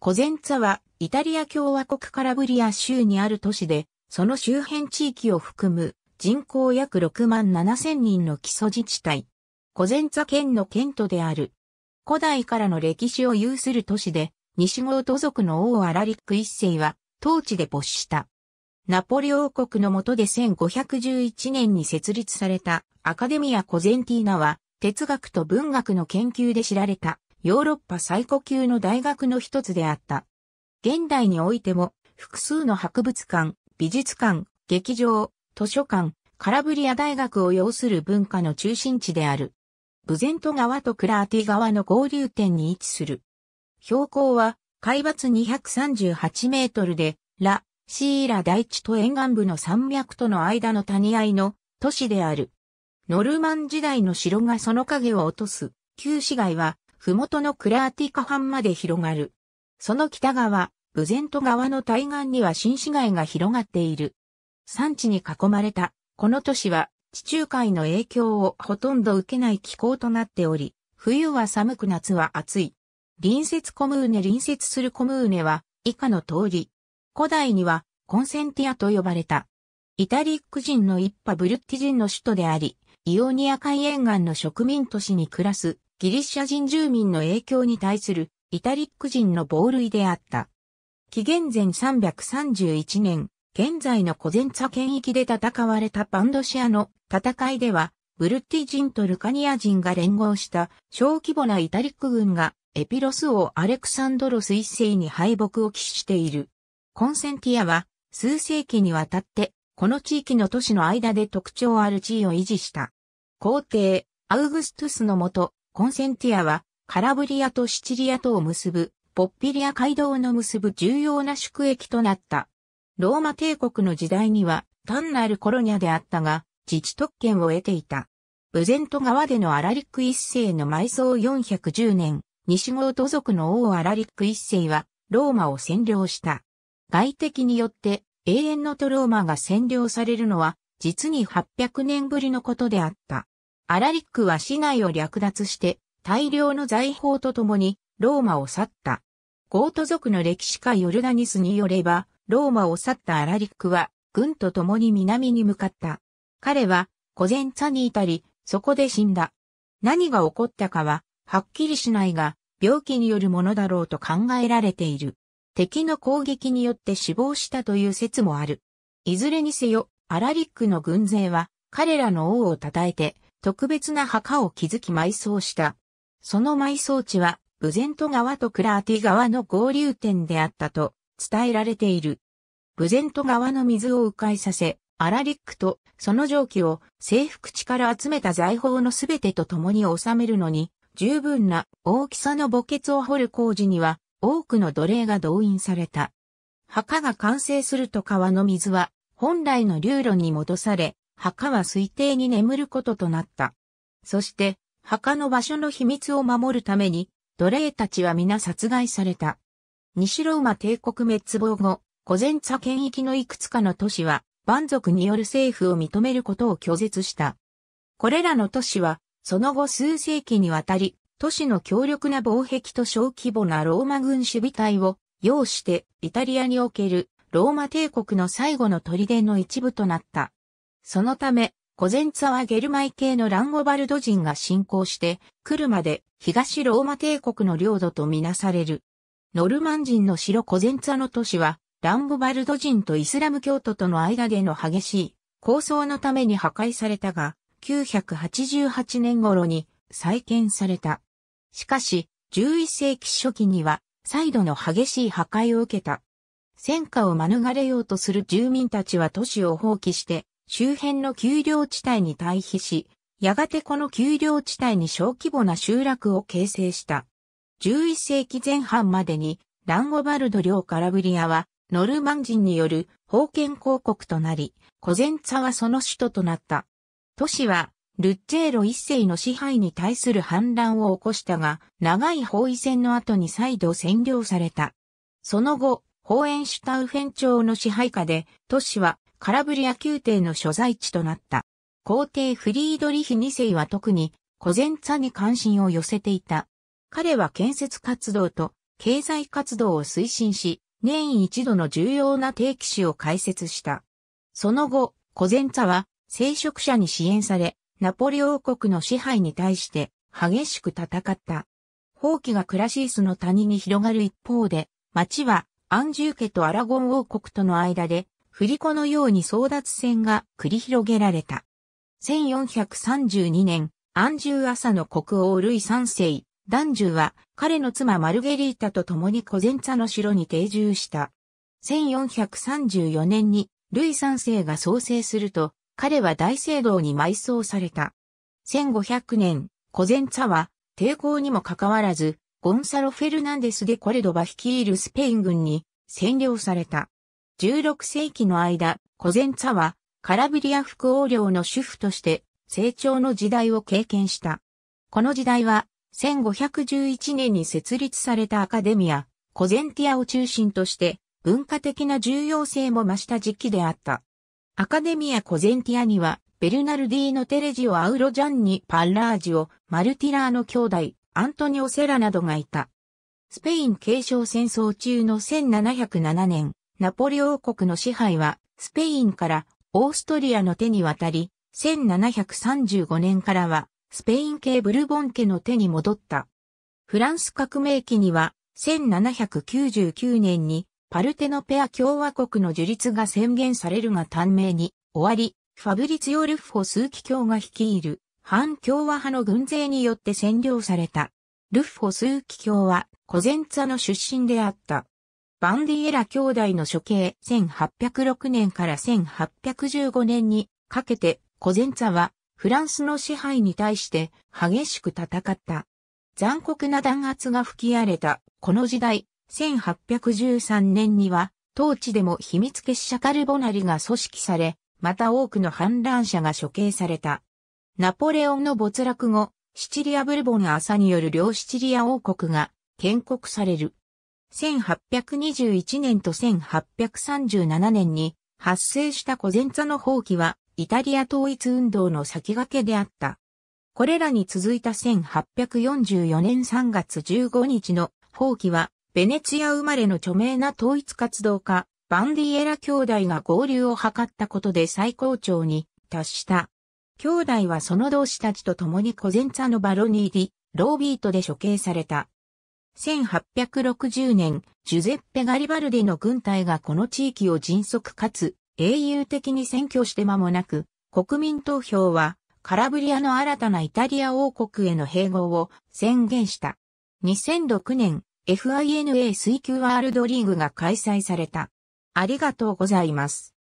コゼンツァは、イタリア共和国カラブリア州にある都市で、その周辺地域を含む人口約6万7千人の基礎自治体。コゼンツァ県の県都である。古代からの歴史を有する都市で、西郷土族の王アラリック一世は、当地で没した。ナポレ王国の下で1511年に設立されたアカデミア・コゼンティーナは、哲学と文学の研究で知られたヨーロッパ最古級の大学の一つであった。現代においても、複数の博物館、美術館、劇場、図書館、カラブリア大学を要する文化の中心地である。ブゼント川とクラーティ川の合流点に位置する。標高は海抜238メートルで、ラ・シーラ大地と沿岸部の山脈との間の谷合の都市である。ノルマン時代の城がその影を落とす、旧市街は麓のクラーティカ藩まで広がる。その北側、ブゼント側の対岸には新市街が広がっている。山地に囲まれた、この都市は地中海の影響をほとんど受けない気候となっており、冬は寒く夏は暑い。隣接コムーネ隣接するコムーネは以下の通り。古代にはコンセンティアと呼ばれた。イタリック人の一派ブルッティ人の首都であり、イオニア海沿岸の植民都市に暮らすギリシャ人住民の影響に対するイタリック人の暴類であった。紀元前331年、現在のコゼンツァ県域で戦われたパンドシアの戦いでは、ブルッティ人とルカニア人が連合した小規模なイタリック軍がエピロス王アレクサンドロス一世に敗北を喫している。コンセンティアは数世紀にわたってこの地域の都市の間で特徴ある地位を維持した。皇帝アウグストゥスのもとコンセンティアは、カラブリアとシチリアとを結ぶ、ポッピリア街道の結ぶ重要な宿駅となった。ローマ帝国の時代には、単なるコロニアであったが、自治特権を得ていた。ブゼント側でのアラリック一世の埋葬410年、西郷土族の王アラリック一世は、ローマを占領した。外敵によって、永遠のトローマが占領されるのは、実に800年ぶりのことであった。アラリックは市内を略奪して大量の財宝とともにローマを去った。ゴート族の歴史家ヨルダニスによれば、ローマを去ったアラリックは軍と共に南に向かった。彼はコゼンツァにいたり、そこで死んだ。何が起こったかは、はっきりしないが、病気によるものだろうと考えられている。敵の攻撃によって死亡したという説もある。いずれにせよ、アラリックの軍勢は、彼らの王を称えて、特別な墓を築き埋葬した。その埋葬地は、ブゼント川とクラーティ川の合流点であったと伝えられている。ブゼント川の水を迂回させ、アラリックとその蒸気を征服地から集めた財宝のすべてと共に収めるのに、十分な大きさの墓穴を掘る工事には多くの奴隷が動員された。墓が完成すると川の水は本来の流路に戻され、墓は推定に眠ることとなった。そして、墓の場所の秘密を守るために、奴隷たちは皆殺害された。西ローマ帝国滅亡後、コゼンツァ県域のいくつかの都市は、蛮族による政府を認めることを拒絶した。これらの都市は、その後数世紀にわたり、都市の強力な防壁と小規模なローマ軍守備隊を要して、イタリアにおけるローマ帝国の最後の砦の一部となった。そのため、コゼンツァはゲルマイ系のランゴバルド人が侵攻して、来るまで東ローマ帝国の領土とみなされる。ノルマン人の城コゼンツァの都市は、ランゴバルド人とイスラム教徒との間での激しい抗争のために破壊されたが、988年頃に再建された。しかし、11世紀初期には、再度の激しい破壊を受けた。戦火を免れようとする住民たちは都市を放棄して、周辺の丘陵地帯に対比し、やがてこの丘陵地帯に小規模な集落を形成した。11世紀前半までに、ランゴバルド領カラブリアは、ノルマン人による封建公国となり、コゼンツァはその首都となった。都市は、ルッチェーロ一世の支配に対する反乱を起こしたが、長い包囲戦の後に再度占領された。その後、ホーエンシュタウフェン朝の支配下で、都市はカラブリア宮廷の所在地となった。皇帝フリードリヒ2世は特に、コゼンツァに関心を寄せていた。彼は建設活動と経済活動を推進し、年一度の重要な定期史を開設した。その後、コゼンツァは聖職者に支援され、ナポリ王国の支配に対して激しく戦った。放棄がクラシースの谷に広がる一方で、町はアンジュー家とアラゴン王国との間で振り子のように争奪戦が繰り広げられた。1432年、アンジュー朝の国王ルイ三世、ダンジュは彼の妻マルゲリータと共にコゼンツァの城に定住した。1434年にルイ三世が創生すると、彼は大聖堂に埋葬された。1500年、コゼンツァは抵抗にもかかわらず、ゴンサロ・フェルナンデス・デ・コレドバ率いるスペイン軍に占領された。16世紀の間、コゼンツァはカラブリア副王領の主婦として成長の時代を経験した。この時代は1511年に設立されたアカデミア、コゼンティアを中心として文化的な重要性も増した時期であった。アカデミア・コゼンティアには、ベルナルディーノ・テレジオ・アウロ・ジャンニ・パッラージオ、マルティラーの兄弟、アントニオ・セラなどがいた。スペイン継承戦争中の1707年、ナポリ王国の支配は、スペインからオーストリアの手に渡り、1735年からは、スペイン系ブルボン家の手に戻った。フランス革命期には、1799年に、パルテノペア共和国の樹立が宣言されるが短命に、終わり、ファブリツヨルッフォ枢機教が率いる、反共和派の軍勢によって占領された。ルッフォ枢機教は、コゼンツァの出身であった。バンディエラ兄弟の処刑1806年から1815年にかけてコゼンツァはフランスの支配に対して激しく戦った。残酷な弾圧が吹き荒れたこの時代、1813年には当地でも秘密結社カルボナリが組織され、また多くの反乱者が処刑された。ナポレオンの没落後、シチリアブルボンアサによる両シチリア王国が建国される。1821年と1837年に発生したコゼンツァの放棄はイタリア統一運動の先駆けであった。これらに続いた1844年3月15日の放棄はベネツィア生まれの著名な統一活動家バンディエラ兄弟が合流を図ったことで最高潮に達した。兄弟はその同志たちと共にコゼンツァのバロニーディ、ロービートで処刑された。1860年、ジュゼッペ・ガリバルデの軍隊がこの地域を迅速かつ英雄的に占拠して間もなく、国民投票はカラブリアの新たなイタリア王国への併合を宣言した。2006年、FINA 水球ワールドリーグが開催された。ありがとうございます。